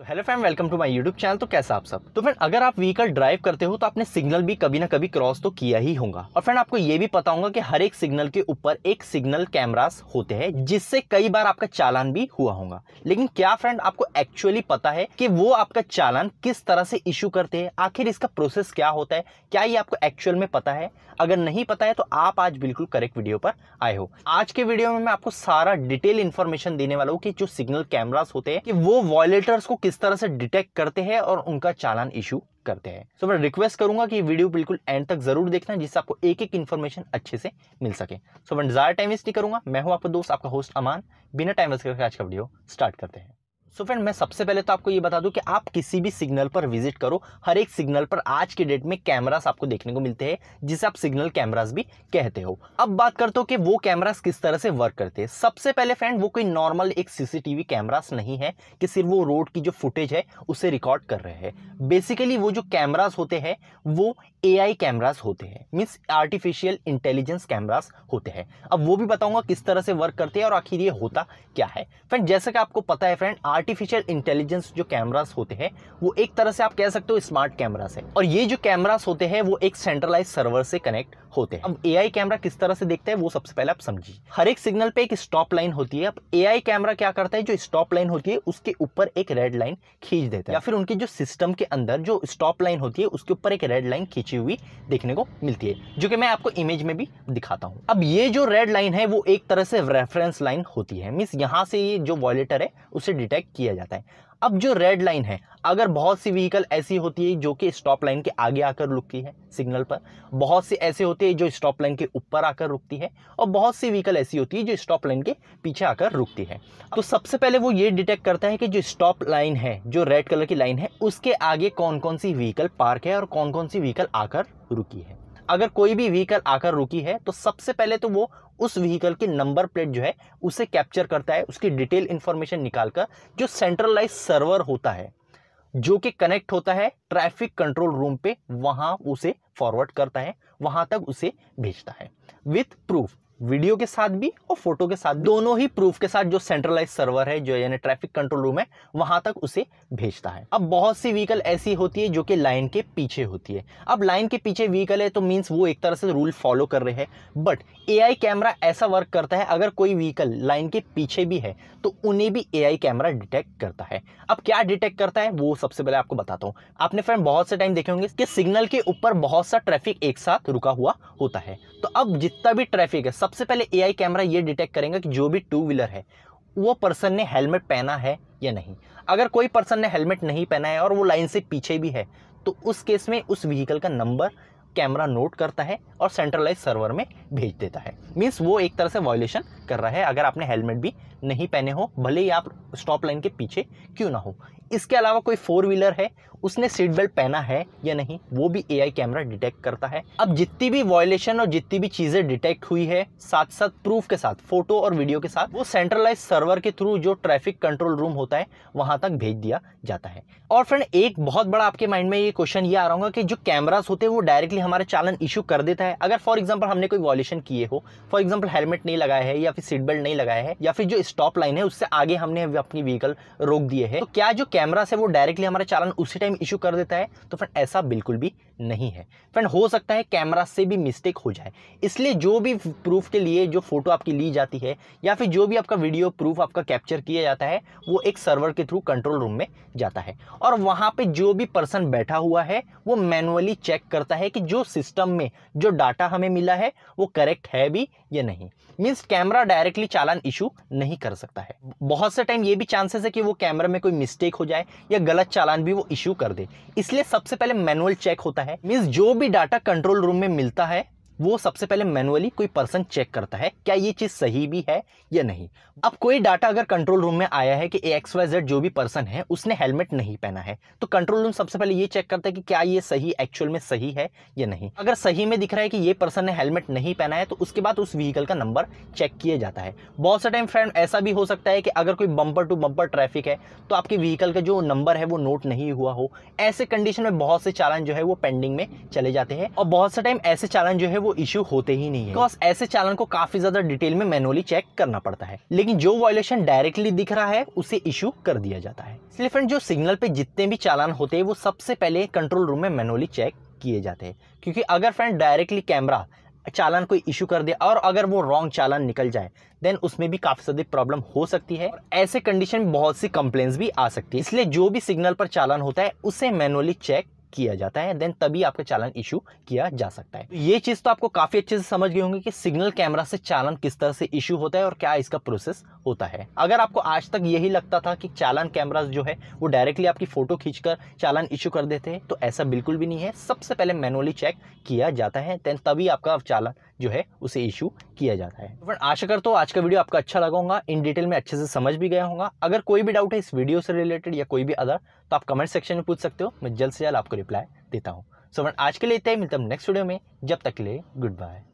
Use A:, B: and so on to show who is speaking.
A: तो hello friend welcome to my YouTube channel तो कैसा आप सब तो फ्रेंड अगर आप व्हीकल ड्राइव करते हो तो आपने सिग्नल भी कभी ना कभी क्रॉस तो किया ही होगा और फ्रेंड आपको ये भी पता होगा कि हर एक सिग्नल के ऊपर एक सिग्नल कैमरास होते हैं जिससे कई बार आपका चालान भी हुआ होगा लेकिन क्या फ्रेंड आपको एक्चुअली पता है कि वो आपका चालान किस तरह से इशू करते हैं आखिर इसका प्रोसेस क्या होता है क्या ये आपको एक्चुअल में पता है अगर नहीं पता है तो आप आज बिल्कुल करेक्ट वीडियो पर आए हो आज के वीडियो में मैं आपको सारा डिटेल इन्फॉर्मेशन देने वाला हूँ कि जो सिग्नल कैमरास होते हैं कि वो वॉयलेटर्स को किस किस तरह से डिटेक्ट करते हैं और उनका चालान इशू करते हैं सो so, मैं रिक्वेस्ट करूंगा कि वीडियो बिल्कुल एंड तक जरूर देखना जिससे आपको एक एक इन्फॉर्मेशन अच्छे से मिल सके सो मैं डिजायर टाइम वेस्ट नहीं करूंगा मैं हूं आपका दोस्त आपका होस्ट अमान बिना टाइम वेस्ट करके आज का वीडियो स्टार्ट करते हैं सो so फ्रेंड मैं सबसे पहले तो आपको ये बता दूं कि आप किसी भी सिग्नल पर विजिट करो हर एक सिग्नल पर आज के डेट में कैमरास आपको देखने को मिलते हैं जिसे आप सिग्नल कैमरास भी कहते हो अब बात करते हो कि वो कैमरास किस तरह से वर्क करते हैं सबसे पहले फ्रेंड वो कोई नॉर्मल एक सीसीटीवी कैमरास नहीं है कि सिर्फ वो रोड की जो फुटेज है उसे रिकॉर्ड कर रहे हैं बेसिकली वो जो कैमराज होते हैं वो ए आई होते हैं मीन्स आर्टिफिशियल इंटेलिजेंस कैमराज होते हैं अब वो भी बताऊंगा किस तरह से वर्क करते हैं और आखिर ये होता क्या है फ्रेंड जैसे कि आपको पता है फ्रेंड आर्टिफिशियल इंटेलिजेंस जो कैमरास होते हैं वो एक तरह से आप कह सकते हो स्मार्ट कैमरास है और ये जो कैमरास होते हैं वो एक सेंट्रलाइज सर्वर से कनेक्ट होते हैं अब आई कैमरा किस तरह से देखते हैं वो सबसे पहले आप समझिए हर एक सिग्नल पे एक स्टॉप लाइन होती है अब एआई कैमरा क्या करता है जो स्टॉप लाइन होती है उसके ऊपर एक रेड लाइन खींच देता है या फिर उनके जो सिस्टम के अंदर जो स्टॉप लाइन होती है उसके ऊपर एक रेड लाइन खींची हुई देखने को मिलती है जो कि मैं आपको इमेज में भी दिखाता हूँ अब ये जो रेड लाइन है वो एक तरह से रेफरेंस लाइन होती है मीन्स यहाँ से ये जो वॉलेटर है उसे डिटेक्ट किया जाता है अब जो रेड लाइन है अगर बहुत सी व्हीकल ऐसी होती है जो कि स्टॉप लाइन के आगे आकर रुकती है सिग्नल पर बहुत सी ऐसे होते हैं जो स्टॉप लाइन के ऊपर आकर रुकती है और बहुत सी व्हीकल ऐसी होती है जो स्टॉप लाइन के पीछे आकर रुकती है तो सबसे पहले वो ये डिटेक्ट करता है कि जो स्टॉप लाइन है जो रेड कलर की लाइन है उसके आगे कौन कौन सी व्हीकल पार्क है और कौन कौन सी व्हीकल आकर रुकी है अगर कोई भी व्हीकल आकर रुकी है तो सबसे पहले तो वो उस व्हीकल की नंबर प्लेट जो है उसे कैप्चर करता है उसकी डिटेल इंफॉर्मेशन निकालकर जो सेंट्रलाइज सर्वर होता है जो कि कनेक्ट होता है ट्रैफिक कंट्रोल रूम पे वहां उसे फॉरवर्ड करता है वहां तक उसे भेजता है विथ प्रूफ वीडियो के साथ भी और फोटो के साथ दोनों ही प्रूफ के साथ जो सेंट्रलाइज सर्वर है जो यानी ट्रैफिक कंट्रोल रूम है वहां तक उसे भेजता है अब बहुत सी व्हीकल ऐसी होती है जो कि लाइन के पीछे होती है अब लाइन के पीछे व्हीकल है तो मीन्स वो एक तरह से रूल फॉलो कर रहे हैं बट ए कैमरा ऐसा वर्क करता है अगर कोई व्हीकल लाइन के पीछे भी है तो उन्हें भी ए कैमरा डिटेक्ट करता है अब क्या डिटेक्ट करता है वो सबसे पहले आपको बताता हूँ आपने फ्रेंड बहुत से टाइम देखे होंगे कि सिग्नल के ऊपर बहुत सा ट्रैफिक एक साथ रुका हुआ होता है तो अब जितना भी ट्रैफिक है सबसे पहले ए कैमरा ये डिटेक्ट करेगा कि जो भी टू व्हीलर है वो पर्सन ने हेलमेट पहना है या नहीं अगर कोई पर्सन ने हेलमेट नहीं पहना है और वो लाइन से पीछे भी है तो उस केस में उस व्हीकल का नंबर कैमरा नोट करता है और सेंट्रलाइज सर्वर में भेज देता है मीन्स वो एक तरह से वॉयलेशन कर रहा है अगर आपने हेलमेट भी नहीं पहने हो भले ही आप स्टॉप लाइन के पीछे क्यों ना हो इसके अलावा कोई फोर व्हीलर है उसने सीट बेल्ट पहना है या नहीं वो भी एआई कैमरा डिटेक्ट करता है अब जितनी भी वॉयलेशन और जितनी भी चीज़ें डिटेक्ट हुई है साथ साथ प्रूफ के साथ फोटो और वीडियो के साथ वो सेंट्रलाइज सर्वर के थ्रू जो ट्रैफिक कंट्रोल रूम होता है वहां तक भेज दिया जाता है और फ्रेंड एक बहुत बड़ा आपके माइंड में ये क्वेश्चन ये आ रहा होगा कि जो कैमराज होते हैं वो डायरेक्टली हमारे चालन इशू कर देता है अगर फॉर एग्जाम्पल हमने कोई वॉयलेशन किए हो फॉर एग्जाम्पल हेलमेट नहीं लगाया है या फिर सीट बेल्ट नहीं लगाया है या फिर जो स्टॉप लाइन है उससे आगे हमने अपनी व्हीकल रोक दिए है तो क्या जो कैमरा से वो डायरेक्टली हमारा चालन उसी टाइम इशू कर देता है तो फ्रेंड ऐसा बिल्कुल भी नहीं है फ्रेंड हो सकता है कैमरा से भी मिस्टेक हो जाए इसलिए जो भी प्रूफ के लिए जो फोटो आपकी ली जाती है या फिर जो भी आपका वीडियो प्रूफ आपका कैप्चर किया जाता है वो एक सर्वर के थ्रू कंट्रोल रूम में जाता है और वहाँ पे जो भी पर्सन बैठा हुआ है वो मैनुअली चेक करता है कि जो सिस्टम में जो डाटा हमें मिला है वो करेक्ट है भी या नहीं मीन्स कैमरा डायरेक्टली चालान इशू नहीं कर सकता है बहुत से टाइम ये भी चांसेस है कि वो कैमरा में कोई मिस्टेक हो जाए या गलत चालान भी वो इश्यू कर दे इसलिए सबसे पहले मैनुअल चेक होता है मीन्स जो भी डाटा कंट्रोल रूम में मिलता है वो सबसे पहले मैनुअली कोई पर्सन चेक करता है क्या ये चीज़ सही भी है या नहीं अब कोई डाटा अगर कंट्रोल रूम में आया है कि एक्स वाई जेड जो भी पर्सन है उसने हेलमेट नहीं पहना है तो कंट्रोल रूम सबसे पहले ये चेक करता है कि क्या ये सही एक्चुअल में सही है या नहीं अगर सही में दिख रहा है कि ये पर्सन ने हेलमेट नहीं पहना है तो उसके बाद उस व्हीकल का नंबर चेक किया जाता है बहुत सा टाइम फ्रेंड ऐसा भी हो सकता है कि अगर कोई बम्पर टू बम्पर ट्रैफिक है तो आपके व्हीकल का जो नंबर है वो नोट नहीं हुआ हो ऐसे कंडीशन में बहुत से चालान जो है वो पेंडिंग में चले जाते हैं और बहुत सा टाइम ऐसे चालान जो है वो वो इश्यू होते ही नहीं है बिकॉज ऐसे चालान को काफी ज्यादा डिटेल में मैनुअली चेक करना पड़ता है लेकिन जो वायोलेशन डायरेक्टली दिख रहा है उसे इश्यू कर दिया जाता है इसलिए फ्रेंड जो सिग्नल पे जितने भी चालान होते हैं वो सबसे पहले कंट्रोल रूम में मैनुअली चेक किए जाते हैं क्योंकि अगर फ्रेंड डायरेक्टली कैमरा चालान कोई इशू कर दे और अगर वो रॉन्ग चालान निकल जाए देन उसमें भी काफ़ी ज्यादा प्रॉब्लम हो सकती है और ऐसे कंडीशन में बहुत सी कंप्लेन भी आ सकती है इसलिए जो भी सिग्नल पर चालान होता है उसे मैनुअली चेक किया जाता है देन तभी आपका चालान इशू किया जा सकता है ये चीज़ तो आपको काफ़ी अच्छे से समझ गए होंगे कि सिग्नल कैमरा से चालान किस तरह से इशू होता है और क्या इसका प्रोसेस होता है अगर आपको आज तक यही लगता था कि चालान कैमरा जो है वो डायरेक्टली आपकी फ़ोटो खींचकर चालान इशू कर देते हैं तो ऐसा बिल्कुल भी नहीं है सबसे पहले मैनुअली चेक किया जाता है देन तभी आपका चालान जो है उसे इशू किया जाता है फ्रेंड आशा कर तो आज का वीडियो आपका अच्छा लगा होगा इन डिटेल में अच्छे से समझ भी गया होगा अगर कोई भी डाउट है इस वीडियो से रिलेटेड या कोई भी अदर तो आप कमेंट सेक्शन में पूछ सकते हो मैं जल्द से जल्द आपको रिप्लाई देता हूँ सो फ्रेंड आज के लिए इतना ही मिलता हूँ नेक्स्ट वीडियो में जब तक के लिए गुड बाय